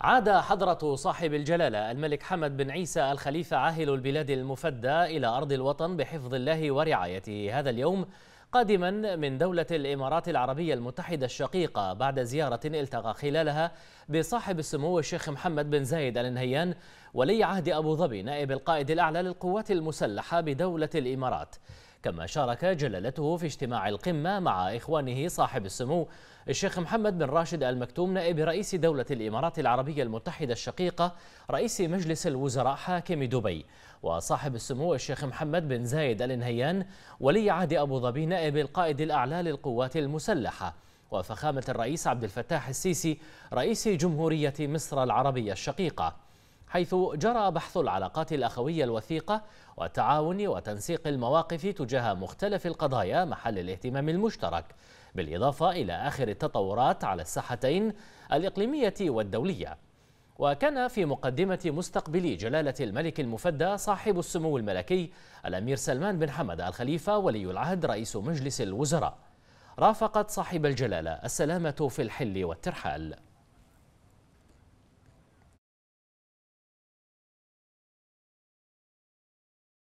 عاد حضرة صاحب الجلالة الملك حمد بن عيسى الخليفة عاهل البلاد المفدى إلى أرض الوطن بحفظ الله ورعايته هذا اليوم قادما من دولة الإمارات العربية المتحدة الشقيقة بعد زيارة التقى خلالها بصاحب السمو الشيخ محمد بن زايد آل نهيان ولي عهد أبو ظبي نائب القائد الأعلى للقوات المسلحة بدولة الإمارات كما شارك جلالته في اجتماع القمة مع إخوانه صاحب السمو الشيخ محمد بن راشد المكتوم نائب رئيس دولة الإمارات العربية المتحدة الشقيقة رئيس مجلس الوزراء حاكم دبي وصاحب السمو الشيخ محمد بن زايد آل نهيان ولي عهد أبو ظبي نائب القائد الأعلى للقوات المسلحة وفخامة الرئيس عبد الفتاح السيسي رئيس جمهورية مصر العربية الشقيقة حيث جرى بحث العلاقات الأخوية الوثيقة والتعاون وتنسيق المواقف تجاه مختلف القضايا محل الاهتمام المشترك بالإضافة إلى آخر التطورات على الساحتين الإقليمية والدولية وكان في مقدمة مستقبل جلالة الملك المفدى صاحب السمو الملكي الأمير سلمان بن حمد الخليفة ولي العهد رئيس مجلس الوزراء رافقت صاحب الجلالة السلامة في الحل والترحال